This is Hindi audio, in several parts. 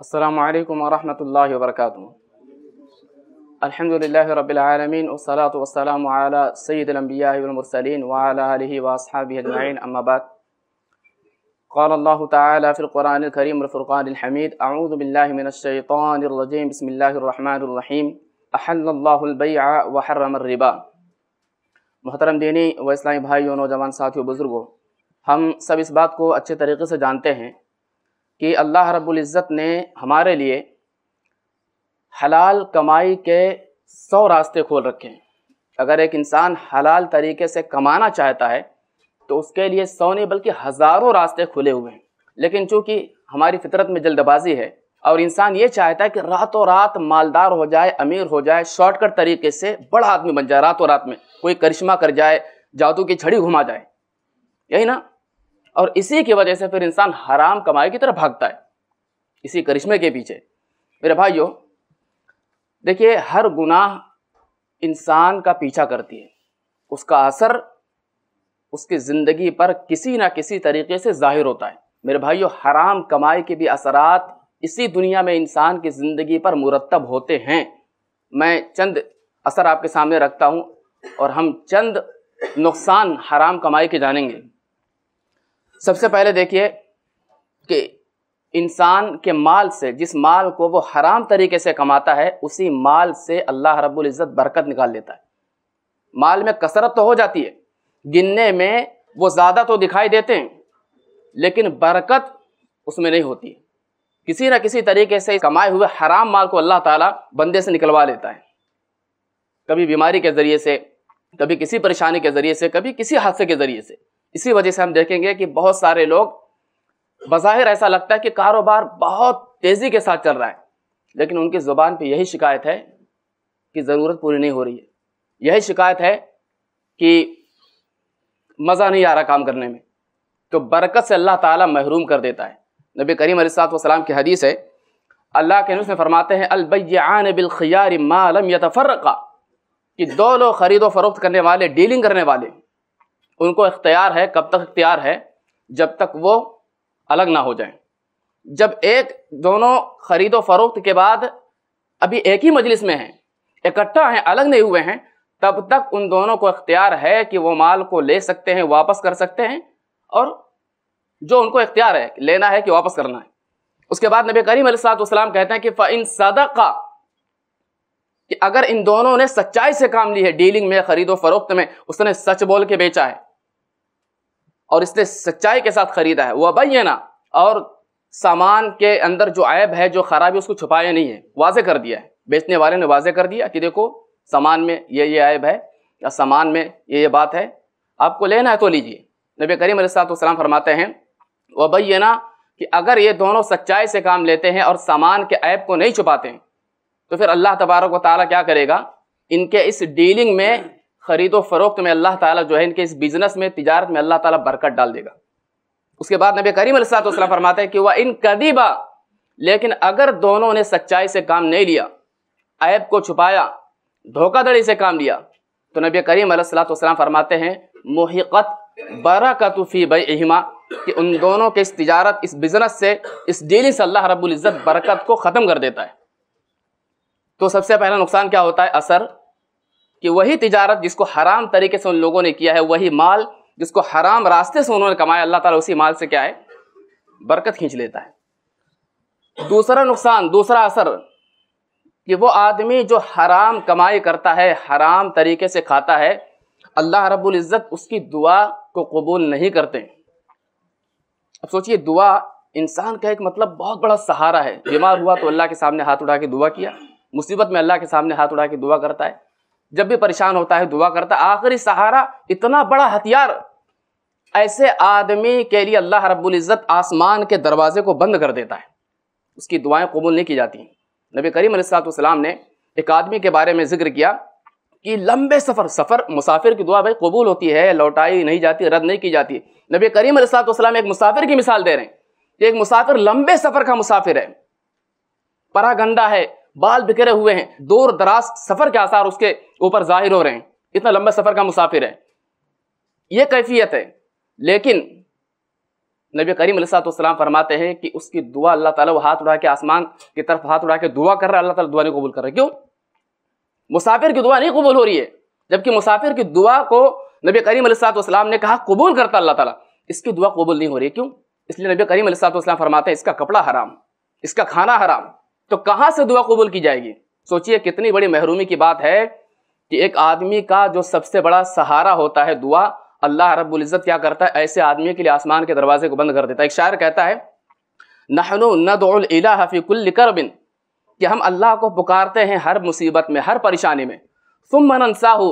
السلام عليكم ورحمة الله وبركاته الحمد لله رب العالمين والصلاة والسلام على سيد الأنبياء والمرسلين وعلى آله وأصحابه أجمعين أما بعد قال الله تعالى في القرآن الكريم والفرقان الحميد أعوذ بالله من الشيطان الرجيم بسم الله الرحمن الرحيم أحل الله البيع وحرم الربا محترم ديني وإسلامي بھائيو نوجوان ساتھیو بزرگو ہم سب اس بات کو اچھے طریقے سے جانتے ہیں कि अल्लाह रब्बुल इज़्ज़त ने हमारे लिए हलाल कमाई के सौ रास्ते खोल रखे हैं अगर एक इंसान हलाल तरीके से कमाना चाहता है तो उसके लिए सौ नहीं बल्कि हज़ारों रास्ते खुले हुए हैं लेकिन चूँकि हमारी फितरत में जल्दबाजी है और इंसान ये चाहता है कि रातों रात मालदार हो जाए अमीर हो जाए शॉर्टकट तरीके से बड़ा आदमी बन जाए रातों रात में कोई करिश्मा कर जाए जादू की छड़ी घुमा जाए यही ना और इसी की वजह से फिर इंसान हराम कमाई की तरफ भागता है इसी करिश्मे के पीछे मेरे भाइयों देखिए हर गुनाह इंसान का पीछा करती है उसका असर उसकी ज़िंदगी पर किसी ना किसी तरीके से ज़ाहिर होता है मेरे भाइयों हराम कमाई के भी असरात इसी दुनिया में इंसान की ज़िंदगी पर मुरतब होते हैं मैं चंद असर आपके सामने रखता हूँ और हम चंद नुकसान हराम कमाई के जानेंगे सबसे पहले देखिए कि इंसान के माल से जिस माल को वो हराम तरीके से कमाता है उसी माल से अल्लाह रब्बुल इज़्ज़त बरकत निकाल लेता है माल में कसरत तो हो जाती है गिनने में वो ज़्यादा तो दिखाई देते हैं लेकिन बरकत उसमें नहीं होती किसी न किसी तरीके से कमाए हुए हराम माल को अल्लाह ताला बंदे से निकलवा लेता है कभी बीमारी के ज़रिए से कभी किसी परेशानी के ज़रिए से कभी किसी हादसे के ज़रिए से इसी वजह से हम देखेंगे कि बहुत सारे लोग बज़ाहिर ऐसा लगता है कि कारोबार बहुत तेज़ी के साथ चल रहा है लेकिन उनकी ज़ुबान पे यही शिकायत है कि ज़रूरत पूरी नहीं हो रही है यही शिकायत है कि मज़ा नहीं आ रहा काम करने में तो बरकत से अल्लाह ताला महरूम कर देता है नबी करीम सलाम की हदीस है अल्लाह के उसमें फरमाते हैं अलबैन बिलखियार मालम यतफ़रका कि दो लोग ख़रीदो फ़रोख्त करने वाले डीलिंग करने वाले उनको इख्तियार है कब तक इख्तियार है जब तक वो अलग ना हो जाए जब एक दोनों ख़रीदो फरोख्त के बाद अभी एक ही मजलिस में हैं इकट्ठा हैं अलग नहीं हुए हैं तब तक उन दोनों को इख्तियार है कि वो माल को ले सकते हैं वापस कर सकते हैं और जो उनको इख्तियार है लेना है कि वापस करना है उसके बाद नबी करीम सलाम कहते हैं कि फ़ाइन सदका कि अगर इन दोनों ने सच्चाई से काम ली है डीलिंग में ख़रीदो फरोख्त में उसने सच बोल के बेचा है और इसने सच्चाई के साथ खरीदा है वह ना और सामान के अंदर जो ऐब है जो खराबी उसको छुपाया नहीं है वाजे कर दिया है बेचने वाले ने वाजे कर दिया कि देखो सामान में ये ये ऐब है या सामान में ये ये बात है आपको लेना है तो लीजिए नबी करीम सलाम फरमाते हैं वह ना कि अगर ये दोनों सच्चाई से काम लेते हैं और सामान के ऐब को नहीं छुपाते हैं तो फिर अल्लाह तबारक व ताली क्या करेगा इनके इस डीलिंग में ख़रीदो फ़रोख्त में अल्लाह ताला जो है इनके इस बिज़नेस में तजारत में अल्लाह ताला बरकत डाल देगा उसके बाद नबी करीम सलाम फरमाते हैं कि वह इन कदीबा लेकिन अगर दोनों ने सच्चाई से काम नहीं लिया ऐब को छुपाया धोखाधड़ी से काम लिया तो नबी करीम सलाम फरमाते हैं बरकत फ़ी बहिमा कि उन दोनों के इस तजारत इस बिज़नेस से इस डीलिंग से अल्लाह रबुल्ज़त बरकत को ख़त्म कर देता है तो सबसे पहला नुकसान क्या होता है असर कि वही तिजारत जिसको हराम तरीके से उन लोगों ने किया है वही माल जिसको हराम रास्ते से उन्होंने कमाया अल्लाह ताला उसी माल से क्या है बरकत खींच लेता है दूसरा नुकसान दूसरा असर कि वो आदमी जो हराम कमाई करता है हराम तरीके से खाता है अल्लाह रब्बुल इज़्ज़त उसकी दुआ को कबूल नहीं करते अब सोचिए दुआ इंसान का एक मतलब बहुत बड़ा सहारा है बीमार हुआ तो अल्लाह के सामने हाथ उठा के दुआ किया मुसीबत में अल्लाह के सामने हाथ उठा के दुआ करता है जब भी परेशान होता है दुआ करता आखिरी सहारा इतना बड़ा हथियार ऐसे आदमी के लिए अल्लाह रब्बुल इज़्ज़त आसमान के दरवाजे को बंद कर देता है उसकी दुआएं कबूल नहीं की जाती नबी करीम सलाम ने एक आदमी के बारे में जिक्र किया कि लंबे सफ़र सफ़र मुसाफिर की दुआ भाई कबूल होती है लौटाई नहीं जाती रद्द नहीं की जाती नबी करीम सलाम एक मुसाफिर की मिसाल दे रहे हैं एक मुसाफिर लंबे सफ़र का मुसाफिर है परा गंदा है बाल बिखरे हुए हैं दूर दराज सफ़र के आसार उसके ऊपर जाहिर हो रहे हैं इतना लंबे सफ़र का मुसाफिर है यह कैफियत है लेकिन नबी करीम सलाम फरमाते हैं कि उसकी दुआ अल्लाह ताला वो हाथ उठा के आसमान की तरफ हाथ उठा के दुआ कर रहा है अल्लाह ताला दुआ नहीं कबूल कर रहा क्यों मुसाफिर की दुआ नहीं कबूल हो रही है जबकि मुसाफिर की दुआ को नबी करीम सलाम ने कहा कबूल करता अल्लाह ताला इसकी दुआ कबूल नहीं हो रही क्यों इसलिए नबी करीम सलाम फरमाते हैं इसका कपड़ा हराम इसका खाना हराम तो कहां से दुआ कबूल की जाएगी सोचिए कितनी बड़ी महरूमी की बात है कि एक आदमी का जो सबसे बड़ा सहारा होता है दुआ अल्लाह इज़्ज़त क्या करता है ऐसे आदमी के लिए आसमान के दरवाजे को बंद कर देता है एक शायर कहता है नहनो नदला कुल करबिन कि हम अल्लाह को पुकारते हैं हर मुसीबत में हर परेशानी में तुम मनसाहू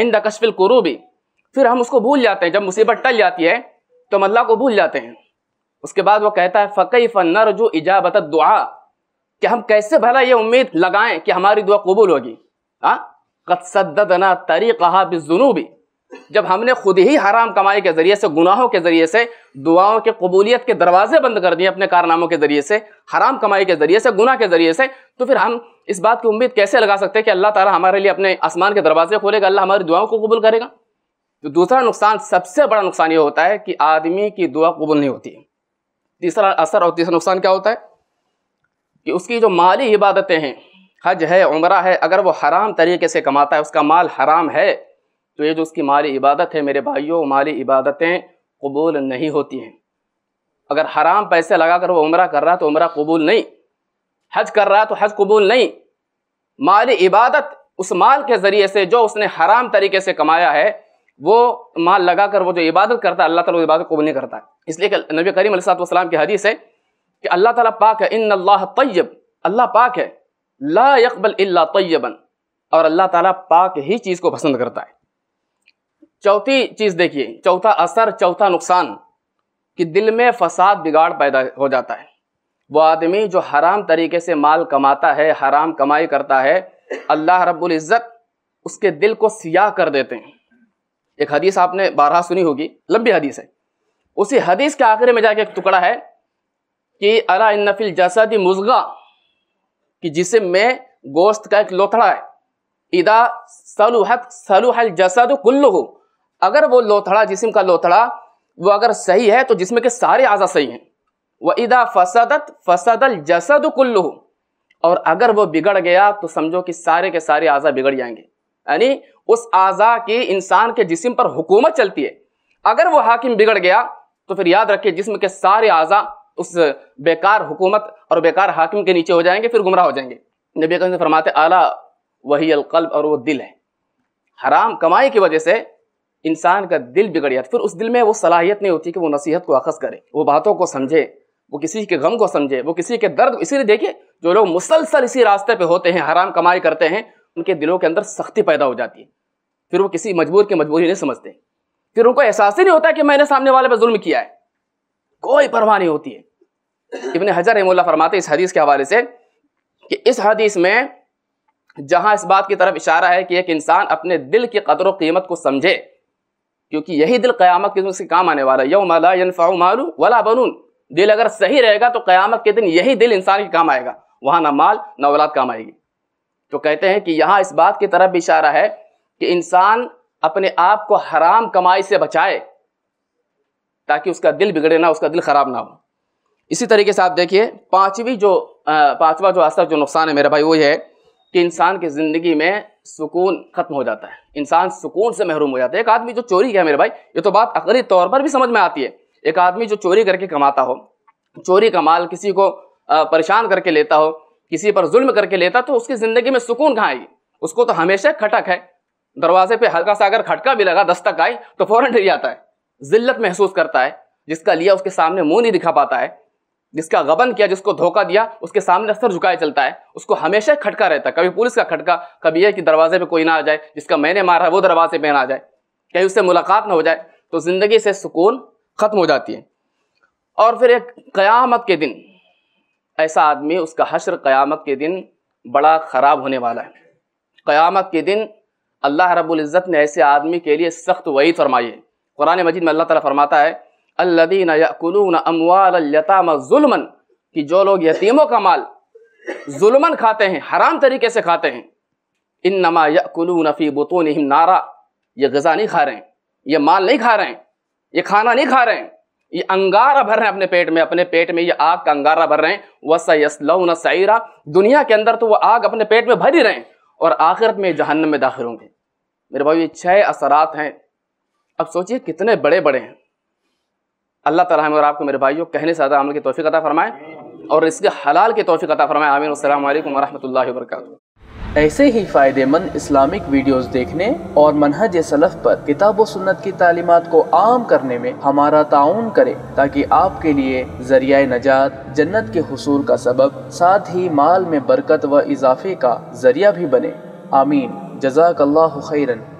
इन दकशफिल कुरूबी फिर हम उसको भूल जाते हैं जब मुसीबत टल जाती है तो हम अल्लाह को भूल जाते हैं उसके बाद वो कहता है फ़कई फ़नर जो इजाबत दुआ कि हम कैसे भला ये उम्मीद लगाएं कि हमारी दुआ कबूल होगी हाँ तरी कहा बिजुनूबी जब हमने खुद ही हराम कमाई के ज़रिए से गुनाहों के ज़रिए से दुआओं के कबूलियत के दरवाजे बंद कर दिए अपने कारनामों के ज़रिए से हराम कमाई के ज़रिए से गुनाह के ज़रिए से तो फिर हम इस बात की उम्मीद कैसे लगा सकते हैं कि अल्लाह ताला हमारे लिए अपने आसमान के दरवाजे खोलेगा अल्लाह हमारी दुआओं को कबूल करेगा तो दूसरा नुकसान सबसे बड़ा नुकसान ये होता है कि आदमी की दुआ कबूल नहीं होती तीसरा असर और तीसरा नुकसान क्या होता है कि उसकी जो माली इबादतें हैं हज है उम्र है अगर वो हराम तरीके से कमाता है उसका माल हराम है तो ये जो उसकी माली इबादत है मेरे भाइयों माली इबादतें कबूल नहीं होती हैं अगर हराम पैसे लगा कर वो उम्र कर रहा है तो उम्र कबूल नहीं हज कर रहा है तो हज कबूल नहीं माली इबादत उस माल के ज़रिए से जो उसने हराम तरीके से कमाया है वो माल लगा कर वो जो इबादत करता है अल्लाह ताला इबादत कबूल नहीं करता है इसलिए नबी करीम सलाम की हदीस है कि अल्लाह ताला पाक है इन अल्लाह तय्यब अल्लाह पाक है ला यकबल इल्ला तय्यबन और अल्लाह ताला पाक ही चीज़ को पसंद करता है चौथी चीज़ देखिए चौथा असर चौथा नुकसान कि दिल में फसाद बिगाड़ पैदा हो जाता है वह आदमी जो हराम तरीके से माल कमाता है हराम कमाई करता है अल्लाह रब्बुल इज़्ज़त उसके दिल को सियाह कर देते हैं एक हदीस आपने बारह सुनी होगी लंबी हदीस है उसी हदीस के आखिर में जाके एक टुकड़ा है कि अला नफिल जसद मुजगा कि जिसे मैं गोश्त का एक लोथड़ा है इदा सलूहत सलूहल जसद कुल्लू अगर वो लोथड़ा जिसम का लोथड़ा वो अगर सही है तो जिसमें के सारे आज़ा सही हैं व इदा फसदत फसदल जसद कुल्लू और अगर वो बिगड़ गया तो समझो कि सारे के सारे आज़ा बिगड़ जाएंगे यानी उस आज़ा की इंसान के जिसम पर हुकूमत चलती है अगर वो हाकिम बिगड़ गया तो फिर याद रखिए जिसम के सारे आज़ा उस बेकार हुकूमत और बेकार हाकिम के नीचे हो जाएंगे फिर गुमराह हो जाएंगे नबी करीम से फरमाते आला वही अलकल्ब और वो दिल है हराम कमाई की वजह से इंसान का दिल बिगड़ जाता फिर उस दिल में वो सलाहियत नहीं होती कि वो नसीहत को अखज़ करे वो बातों को समझे वो किसी के गम को समझे वो किसी के दर्द इसीलिए देखिए जो लोग मुसलसल इसी रास्ते पे होते हैं हराम कमाई करते हैं उनके दिलों के अंदर सख्ती पैदा हो जाती है फिर वो किसी मजबूर की मजबूरी नहीं समझते फिर उनको एहसास ही नहीं होता कि मैंने सामने वाले पर जुल्म किया है कोई परवाह नहीं होती है इबन हजर रहमल्ला फरमाते इस हदीस के हवाले से कि इस हदीस में जहाँ इस बात की तरफ इशारा है कि एक इंसान अपने दिल की कदर कीमत को समझे क्योंकि यही दिल क्यामत के दिन उसके काम आने वाला है यौ मला यनफ़ा मारू वला बनून दिल अगर सही रहेगा तो क्यामत के दिन यही दिल इंसान के काम आएगा वहाँ ना माल ना औलाद काम आएगी तो कहते हैं कि यहाँ इस बात की तरफ भी इशारा है कि इंसान अपने आप को हराम कमाई से बचाए ताकि उसका दिल बिगड़े ना उसका दिल ख़राब ना हो इसी तरीके से आप देखिए पाँचवीं जो पाँचवा जो असर जो नुकसान है मेरा भाई वो ये है कि इंसान की ज़िंदगी में सुकून खत्म हो जाता है इंसान सुकून से महरूम हो जाता है एक आदमी जो चोरी किया मेरे भाई ये तो बात अकली तौर पर भी समझ में आती है एक आदमी जो चोरी करके कमाता हो चोरी का माल किसी को परेशान करके लेता हो किसी पर जुल्म करके लेता तो उसकी ज़िंदगी में सुकून कहाँ आएगी उसको तो हमेशा खटक है दरवाजे पे हल्का सा अगर खटका भी लगा दस्तक आई तो फ़ौरन डर जाता है जिल्लत महसूस करता है जिसका लिया उसके सामने मुंह नहीं दिखा पाता है जिसका गबन किया जिसको धोखा दिया उसके सामने अक्सर झुकाए चलता है उसको हमेशा खटका रहता है कभी पुलिस का खटका कभी यह कि दरवाजे पे कोई ना आ जाए जिसका मैंने मारा है वो दरवाजे पे ना आ जाए कहीं उससे मुलाकात ना हो जाए तो ज़िंदगी से सुकून ख़त्म हो जाती है और फिर एक क़यामत के दिन ऐसा आदमी उसका हशर क़यामत के दिन बड़ा ख़राब होने वाला है क़यामत के दिन अल्लाह रबुल्ज़त ने ऐसे आदमी के लिए सख्त वही फरमाई है कुरान मजीद में अल्लाह ताला फरमाता है अल्लदीन यकुलून اليتامى ظلما कि जो लोग यतीमों का माल जुल्मन खाते हैं हराम तरीके से खाते हैं इन नमा यकुलून नफ़ी बतून नारा ये गज़ा नहीं खा रहे हैं ये माल नहीं खा रहे हैं ये खाना नहीं खा रहे हैं ये अंगारा भर रहे हैं अपने पेट में अपने पेट में ये आग का अंगारा भर रहे हैं वसलौन सईरा दुनिया के अंदर तो वह आग अपने पेट में भर ही रहे हैं और आखिरत में जहन्नम में दाखिल होंगे मेरे भाई ये छः असरात हैं अब सोचिए कितने बड़े बड़े हैं अल्लाह ताला हमें और आपको मेरे भाइयों कहने से ज़्यादा अमल की तोफ़ी अता फ़रमाएँ और इसके हलाल की तोफ़ी अता फ़रमाए आमीन अल्लाम वरहमल वरक ऐसे ही फ़ायदेमंद इस्लामिक वीडियोस देखने और मनहज सलफ़ पर किताब सुन्नत की तालीमत को आम करने में हमारा ताउन करें ताकि आपके लिए ज़रिया नजात जन्नत के हसूल का सबब साथ ही माल में बरकत व इजाफे का ज़रिया भी बने आमीन जजाक खैरन